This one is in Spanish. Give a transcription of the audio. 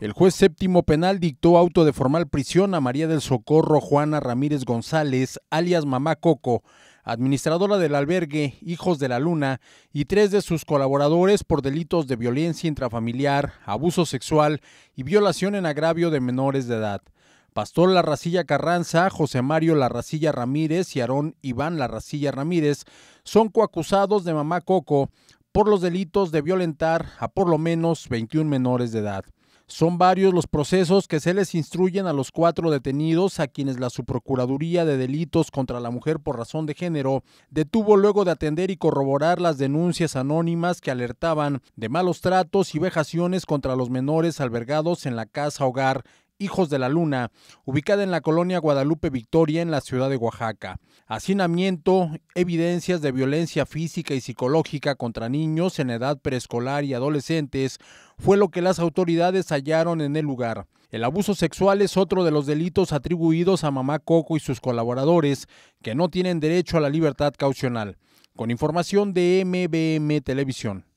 El juez séptimo penal dictó auto de formal prisión a María del Socorro Juana Ramírez González, alias Mamá Coco, administradora del albergue Hijos de la Luna, y tres de sus colaboradores por delitos de violencia intrafamiliar, abuso sexual y violación en agravio de menores de edad. Pastor Larracilla Carranza, José Mario Larracilla Ramírez y Aarón Iván Larracilla Ramírez son coacusados de Mamá Coco por los delitos de violentar a por lo menos 21 menores de edad. Son varios los procesos que se les instruyen a los cuatro detenidos, a quienes la Subprocuraduría de Delitos contra la Mujer por Razón de Género detuvo luego de atender y corroborar las denuncias anónimas que alertaban de malos tratos y vejaciones contra los menores albergados en la casa hogar Hijos de la Luna, ubicada en la colonia Guadalupe Victoria en la ciudad de Oaxaca. Hacinamiento, evidencias de violencia física y psicológica contra niños en edad preescolar y adolescentes, fue lo que las autoridades hallaron en el lugar. El abuso sexual es otro de los delitos atribuidos a Mamá Coco y sus colaboradores, que no tienen derecho a la libertad caucional. Con información de MBM Televisión.